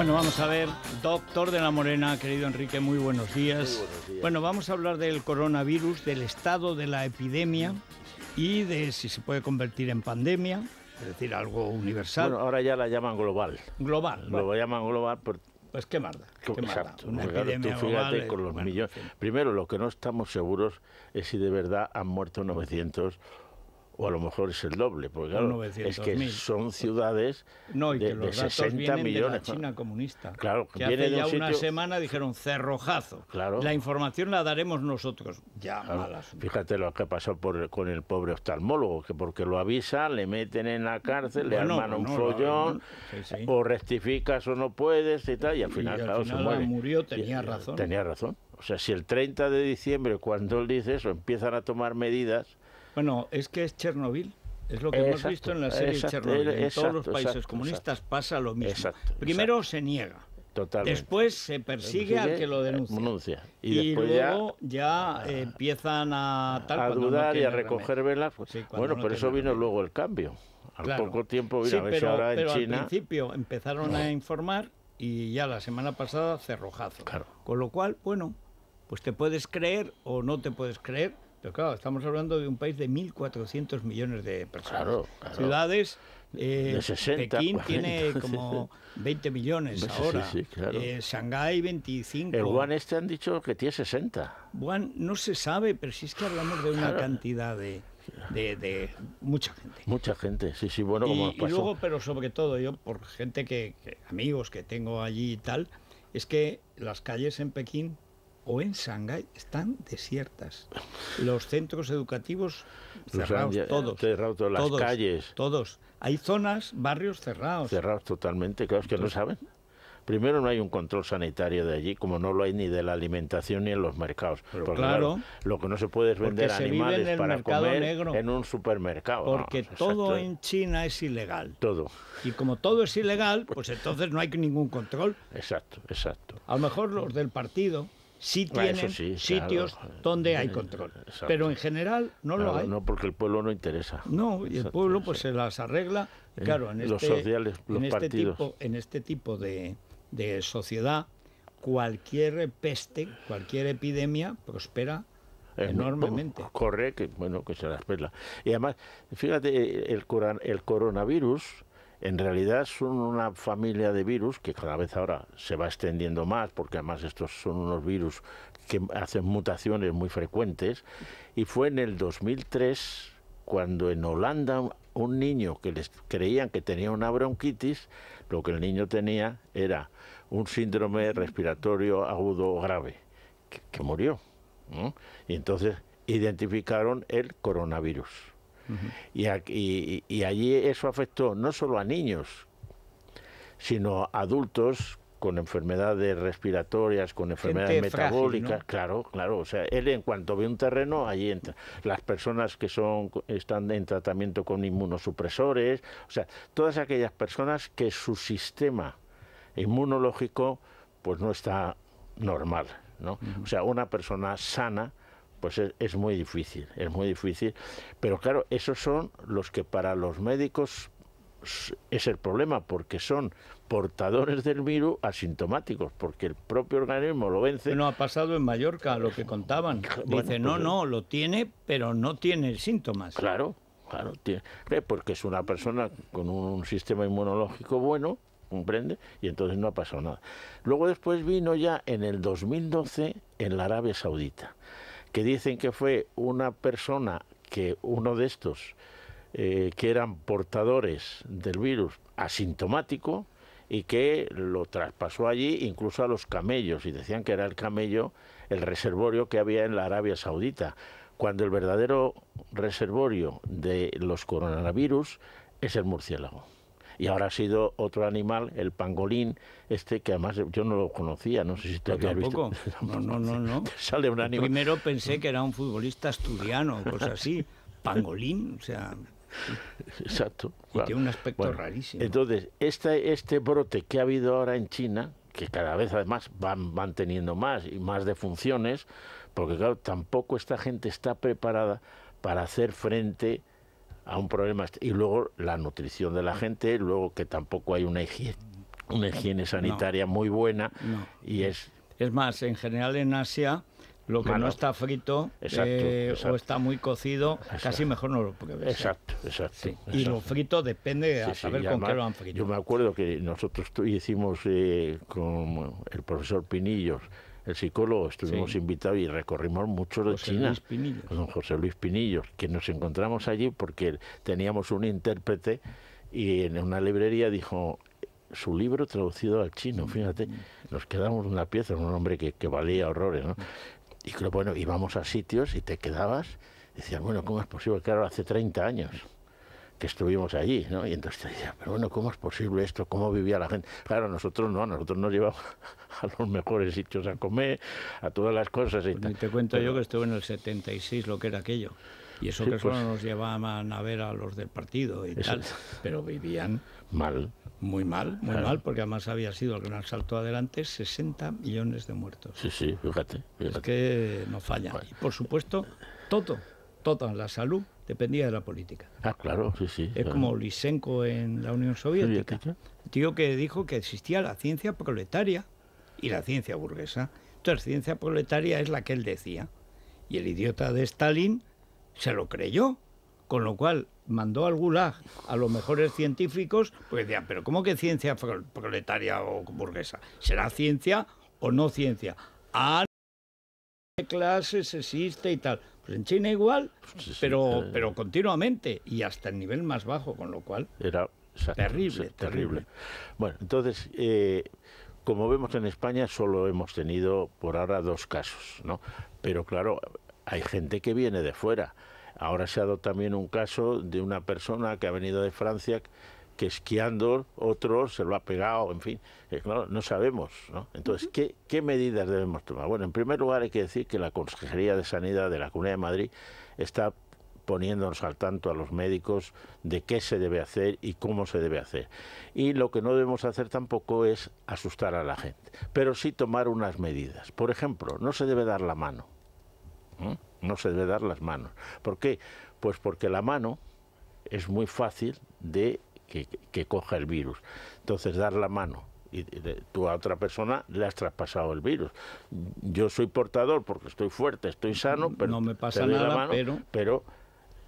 Bueno, vamos a ver, doctor de la Morena, querido Enrique, muy buenos días. Bueno, vamos a hablar del coronavirus, del estado de la epidemia y de si se puede convertir en pandemia, es decir, algo universal. Bueno, ahora ya la llaman global. Global. Lo llaman global por... Pues qué marda. Exacto. Una epidemia global, con los millones. Primero, lo que no estamos seguros es si de verdad han muerto 900 o a lo mejor es el doble, porque claro, es que son ciudades no, de, millones. De la China comunista. Claro, que viene hace ya una semana dijeron cerrojazo. Claro. La información la daremos nosotros. Ya, Fíjate lo que ha pasado por, con el pobre oftalmólogo, que porque lo avisa, le meten en la cárcel, le arman un follón, o rectificas o no puedes y tal, y al final, claro, se murió, tenía eh, razón. Tenía razón. O sea, si el 30 de diciembre, cuando él dice eso, empiezan a tomar medidas, bueno, es que es Chernobyl. Es lo que hemos visto en la serie Chernobyl. En todos los países comunistas pasa lo mismo. Primero se niega. Después se persigue al que lo denuncia. Y, luego ya, eh, ah, empiezan a, dudar y a recoger velas. Pues, bueno, por eso vino luego el cambio. Al poco tiempo, vino eso ahora en China. Al principio empezaron a informar y ya la semana pasada cerrojazo. Con lo cual, bueno, pues te puedes creer o no te puedes creer pero claro, estamos hablando de un país de 1.400 millones de personas. Claro, claro. Ciudades. Eh, Pekín tiene como 20 millones ahora. Eh, Shanghái 25. El Wuhan este han dicho que tiene 60. Wuhan no se sabe, pero si es que hablamos de una cantidad de, mucha gente. Mucha gente, sí, sí, bueno, y, y luego, pero sobre todo yo, por gente que, que, amigos que tengo allí y tal, es que las calles en Pekín o en Shanghái están desiertas. Los centros educativos cerrados, todos. las calles. Todos. Hay zonas, barrios cerrados. Cerrados totalmente, claro, es que no saben. Primero no hay un control sanitario de allí, como no lo hay ni de la alimentación ni en los mercados. claro, lo que no se puede es vender animales para comer en un supermercado. Porque todo en China es ilegal. Todo. Y como todo es ilegal, pues entonces no hay ningún control. Exacto, exacto. A lo mejor los del partido sí ah, tienen sitios donde hay control. Pero en general no lo hay. No, porque el pueblo no interesa. No, y el pueblo pues se las arregla. Eh, claro, en, los este, sociales, en este tipo, en este tipo de, de, sociedad, cualquier peste, cualquier epidemia prospera enormemente. Corre, que, bueno, que se las pela. Y además, fíjate, el, el coronavirus en realidad son una familia de virus que cada vez ahora se va extendiendo más, porque además estos son unos virus que hacen mutaciones muy frecuentes, y fue en el 2003 cuando en Holanda un niño que les creían que tenía una bronquitis, lo que el niño tenía era un síndrome respiratorio agudo grave, que, murió. Y entonces identificaron el coronavirus y, aquí, y, allí eso afectó no solo a niños, sino a adultos con enfermedades respiratorias, con enfermedades metabólicas, claro, claro, o sea, él en cuanto ve un terreno, ahí entra. Las personas que son están en tratamiento con inmunosupresores, o sea, todas aquellas personas que su sistema inmunológico pues no está normal, ¿no? O sea, una persona sana pues es, muy difícil, es muy difícil. Pero claro, esos son los que para los médicos es el problema, porque son portadores del virus asintomáticos, porque el propio organismo lo vence. No ha pasado en Mallorca lo que contaban. Dice, no, pues, no, lo tiene, pero no tiene síntomas. Claro, claro, tiene, eh, porque es una persona con un sistema inmunológico bueno, comprende, y entonces no ha pasado nada. Luego después vino ya en el 2012 en la Arabia Saudita que dicen que fue una persona que uno de estos eh, que eran portadores del virus asintomático y que lo traspasó allí incluso a los camellos y decían que era el camello el reservorio que había en la Arabia Saudita, cuando el verdadero reservorio de los coronavirus es el murciélago y ahora ha sido otro animal, el pangolín, este que además yo no lo conocía, no sé si tú habías visto. No, no, no, no. Sale un animal. Primero pensé que era un futbolista asturiano, cosas pues así, pangolín, o sea... Exacto. Y tiene un aspecto rarísimo. Entonces, este, este brote que ha habido ahora en China, que cada vez además van, van teniendo más y más defunciones, porque claro, tampoco esta gente está preparada para hacer frente a un problema. Y luego la nutrición de la gente, luego que tampoco hay una higiene, sanitaria muy buena. Y es... es más, en general en Asia lo que no está frito eh, o está muy cocido, casi mejor no lo pruebes. Exacto, exacto. Y lo frito depende de saber con qué lo han frito. Yo me acuerdo que nosotros hicimos eh, con el profesor Pinillos el psicólogo, estuvimos invitados y recorrimos mucho de China, don José Luis Pinillos, que nos encontramos allí porque teníamos un intérprete y en una librería dijo su libro traducido al chino, fíjate, mm. nos quedamos una pieza, un hombre que, valía horrores, ¿no? Y bueno, íbamos a sitios y te quedabas, decías, bueno, ¿cómo es posible? Claro, hace 30 años que estuvimos allí, ¿no? Y entonces te decía, pero bueno, ¿cómo es posible esto? ¿Cómo vivía la gente? Claro, nosotros no, nosotros nos llevamos a los mejores sitios a comer, a todas las cosas. Y pues te cuento yo que estuve en el 76, lo que era aquello. Y eso que solo pues. nos llevaban a ver a los del partido y tal. Pero vivían mal. Muy mal, muy mal, porque además había sido el gran salto adelante, 60 millones de muertos. Sí, sí, fíjate. fíjate. Es que no falla. Y por supuesto, todo, toda la salud dependía de la política. Ah, claro, sí, sí. Es como Lysenko en la Unión Soviética. tío que dijo que existía la ciencia proletaria y la ciencia burguesa. Entonces, ciencia proletaria es la que él decía. Y el idiota de Stalin se lo creyó, con lo cual mandó al Gulag a los mejores científicos, porque decían, pero ¿cómo que ciencia proletaria o burguesa? ¿Será ciencia o no ciencia? Ah, clases existe y tal. Pues en China igual, pero, eh. pero continuamente y hasta el nivel más bajo, con lo cual... Era terrible, terrible, terrible. Bueno, entonces, eh, como vemos en España, solo hemos tenido por ahora dos casos, ¿no? Pero claro, hay gente que viene de fuera. Ahora se ha dado también un caso de una persona que ha venido de Francia que esquiando otro se lo ha pegado, en fin, claro, eh, no sabemos. Entonces, ¿qué, medidas debemos tomar? Bueno, en primer lugar hay que decir que la Consejería de Sanidad de la Comunidad de Madrid está poniéndonos al tanto a los médicos de qué se debe hacer y cómo se debe hacer. Y lo que no debemos hacer tampoco es asustar a la gente, pero sí tomar unas medidas. Por ejemplo, no se debe dar la mano. No se debe dar las manos. ¿Por qué? Pues porque la mano es muy fácil de que, coja el virus. Entonces, dar la mano y tú a otra persona le has traspasado el virus. Yo soy portador porque estoy fuerte, estoy sano, pero no me pasa nada, mano, pero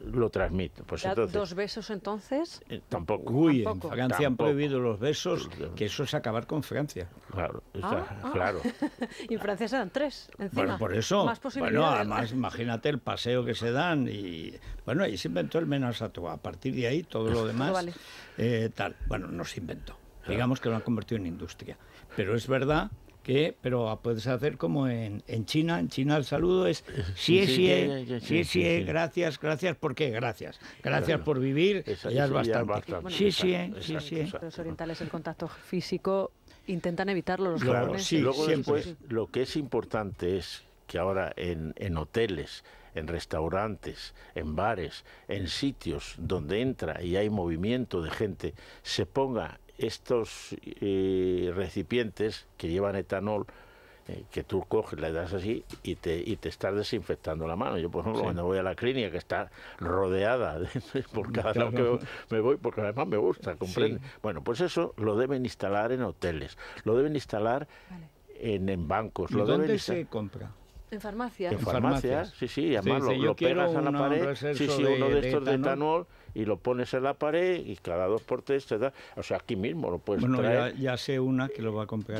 lo transmito. Pues ¿Dos besos entonces? Eh, tampoco. Uy, Francia han prohibido los besos, pues, eh, que eso es acabar con Francia. Claro, ah, ah. claro. y en Francia se dan tres, Bueno, por eso, bueno, además imagínate el paseo que se dan y, bueno, ahí se inventó el menos a A partir de ahí todo lo ah, demás, eh, tal. Bueno, no se inventó. Digamos que lo han convertido en industria. Pero es verdad que pero puedes hacer como en, en China, en China el saludo es sí, sí, sí, sí, eh, eh, gracias, gracias, ¿por qué? Gracias. Gracias por vivir, ya es bastante. Sí, sí, eh, sí, sí. Los orientales el contacto físico intentan evitarlo los japoneses. sí, Luego lo que es importante es que ahora en, en hoteles, en restaurantes, en bares, en sitios donde entra y hay movimiento de gente, se ponga estos eh, recipientes que llevan etanol, eh, que tú coges, le das así y te, y te estás desinfectando la mano. Yo, por ejemplo, cuando voy a la clínica, que está rodeada por cada lado que me voy, porque además me gusta, comprende. Bueno, pues eso lo deben instalar en hoteles, lo deben instalar en, bancos. lo dónde deben se compra? En farmacias. En farmacias, sí, sí. Además lo, lo pegas a la pared. Sí, sí, uno de, estos de etanol y lo pones en la pared y cada dos por tres te da. O sea, aquí mismo lo puedes bueno, ya, ya sé una que lo va a comprar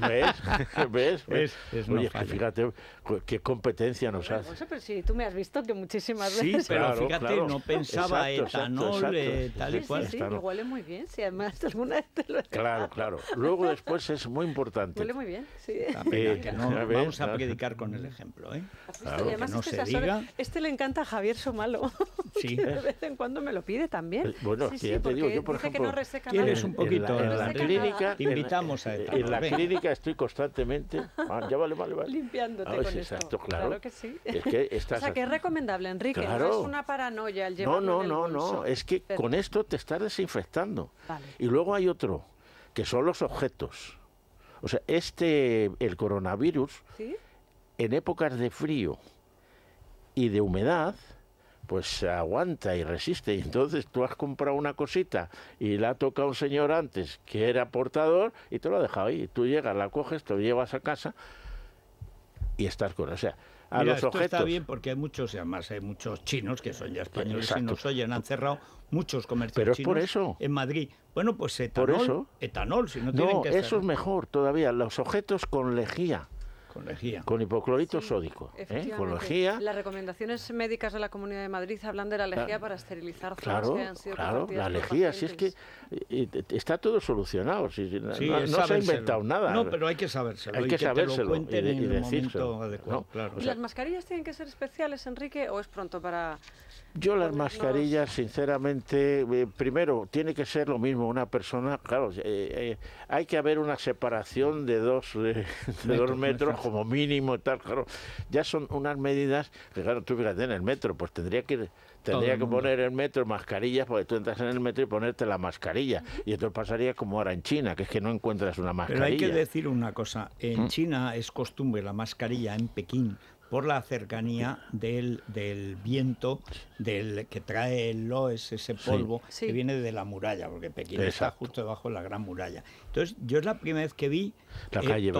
¿Ves? ¿Ves? ¿Ves? Es, Oye, no que fíjate qué competencia nos hace. Bueno, pues, pero sí, tú me has visto que muchísimas veces... sí, pero fíjate, no pensaba etanol, eh, tal y cual. Sí, sí, huele muy bien, si además alguna vez te lo he Claro, claro. Luego después es muy importante. Huele muy bien, sí. Ah, eh, vamos a predicar con el ejemplo, ¿eh? Claro, además, no este, se diga. este le encanta a Javier Somalo, sí. de vez en cuando me lo pide también. Eh, bueno, sí, ya te digo, yo por ejemplo... que no reseca nada. un poquito en, la clínica... Te invitamos a etanol la crítica estoy constantemente. Ah, ya vale, vale, vale. Limpiándote ah, con exacto, esto. Claro. que sí. Es que o sea, que es recomendable, Enrique. No es una paranoia el llevarlo No, no, no, no. Es que con esto te estás desinfectando. Vale. Y luego hay otro, que son los objetos. O sea, este, el coronavirus, en épocas de frío y de humedad, pues aguanta y resiste. Y entonces tú has comprado una cosita y la ha tocado un señor antes que era portador y te lo ha dejado ahí. Tú llegas, la coges, te lo llevas a casa y estás con. O sea, a los esto objetos. Está bien porque hay muchos, además hay muchos chinos que son ya españoles y nos oyen, han cerrado muchos comercios Pero es por eso. en Madrid. Bueno, pues etanol, eso. etanol, si no, tienen que eso es mejor todavía, los objetos con lejía. Con hipoclorito sódico. ¿eh? Con lejía. Las recomendaciones médicas de la Comunidad de Madrid hablan de la lejía ah, para esterilizar claro, sido Claro, la lejía, si es que eh, eh, está todo solucionado, no, se ha inventado nada. No, pero hay que sabérselo. Hay que, sabérselo y, decirlo... las mascarillas tienen que ser especiales, Enrique, o es pronto para...? Yo las mascarillas, sinceramente, primero, tiene que ser lo mismo una persona, claro, hay que haber una separación de dos, de dos metros como mínimo, tal, claro. Ya son unas medidas que, claro, tú fíjate en el metro, pues tendría que tendría que poner el metro mascarillas porque tú entras en el metro y ponerte la mascarilla. Y esto pasaría como ahora en China, que es que no encuentras una mascarilla. Pero hay que decir una cosa. En ¿Mm? China es costumbre la mascarilla en Pekín por la cercanía del, del viento del que trae el loes, ese polvo que viene de la muralla, porque Pekín está justo debajo de la gran muralla. Entonces, yo es la primera vez que vi eh,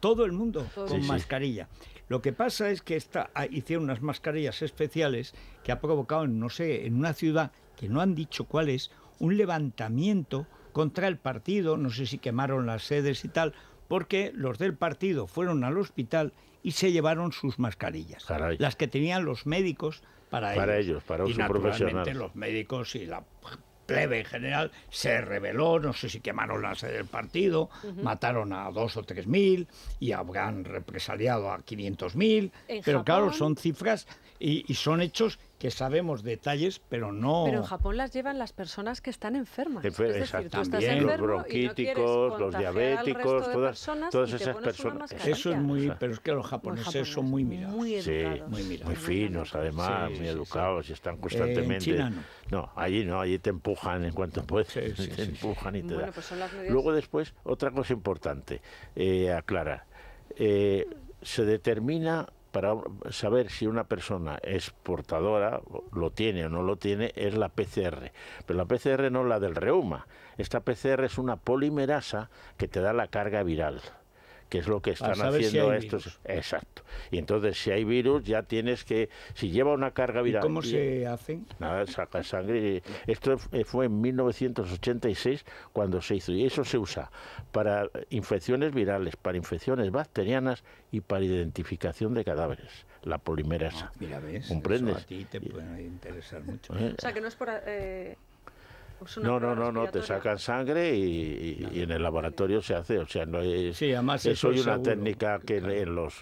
todo el mundo con mascarilla. Lo que pasa es que esta, ah, hicieron unas mascarillas especiales que ha provocado, no sé, en una ciudad que no han dicho cuál es, un levantamiento contra el partido, no sé si quemaron las sedes y tal, porque los del partido fueron al hospital y se llevaron sus mascarillas, las que tenían los médicos para, ellos. para su profesionales los médicos y la plebe en general se rebeló, no sé si quemaron la sede del partido, mataron a dos o tres mil y habrán represaliado a 500 mil, pero claro, son cifras y, son hechos que sabemos detalles, pero no. Pero en Japón las llevan las personas que están enfermas. también, es los bronquíticos, los diabéticos, todas, todas esas personas. Eso es muy, pero es que los japoneses, son muy mirados. Muy, Sí, muy, finos, además, muy educados y están constantemente. no. allí no, allí te empujan en cuanto puedes, te empujan y te dan. Pues Luego después otra cosa importante, eh, aclara, eh, se determina para saber si una persona es portadora, lo tiene o no lo tiene, es la PCR. Pero la PCR no es la del reuma. Esta PCR es una polimerasa que te da la carga viral que es lo que están haciendo estos. Exacto. Y entonces, si hay virus, ya tienes que. Si lleva una carga viral. ¿Y ¿Cómo se hacen? Nada, saca sangre. Esto eh, fue en 1986 cuando se hizo. Y eso se usa para infecciones virales, para infecciones bacterianas y para identificación de cadáveres. La polimerasa. Ah, mira, ¿ves? ¿Comprendes? te puede interesar mucho. Eh, o sea, que no es por. Eh, no, no, no, no, te sacan sangre y, en el laboratorio se hace, o sea, no es, sí, además eso es una técnica que en, los,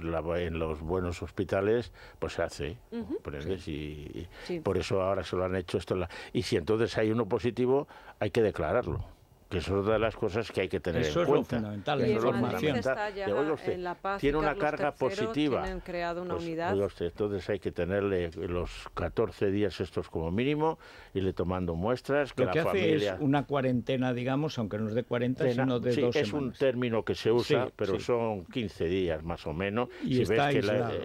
buenos hospitales pues se hace, Y, por eso ahora se lo han hecho esto. Y si entonces hay uno positivo, hay que declararlo que es de las cosas que hay que tener en cuenta. Eso es fundamental, es lo la paz tiene una carga positiva. Creado pues, usted, entonces hay que tenerle los 14 días estos como mínimo, y le tomando muestras. lo que hace es una cuarentena, digamos, aunque no es de 40, sino de sí, es un término que se usa, pero son 15 días más o menos. Y está ves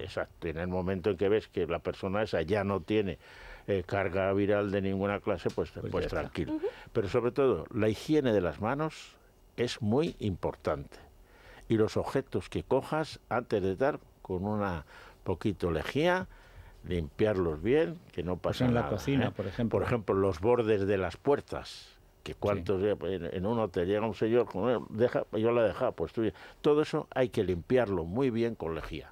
exacto, en el momento en que ves que la persona esa ya no tiene eh, carga viral de ninguna clase, pues, pues, pues tranquilo. Pero sobre todo, la higiene de las manos es muy importante. Y los objetos que cojas antes de dar con una poquito lejía, limpiarlos bien, que no pasen pues en nada. la cocina, ¿eh? por ejemplo. Por ejemplo, los bordes de las puertas que cuántos en, un hotel llega un señor deja yo la dejaba pues tuya todo eso hay que limpiarlo muy bien con lejía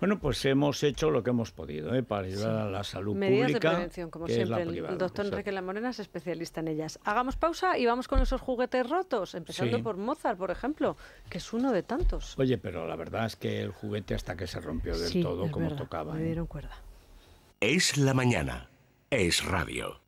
bueno, pues hemos hecho lo que hemos podido ¿eh? para ayudar a la salud Medidas de prevención, como siempre. El doctor Enrique La Morena es especialista en ellas. Hagamos pausa y vamos con esos juguetes rotos, empezando por Mozart, por ejemplo, que es uno de tantos. Oye, pero la verdad es que el juguete hasta que se rompió del todo, como tocaba. Me ¿eh? dieron cuerda. Es la mañana. Es radio.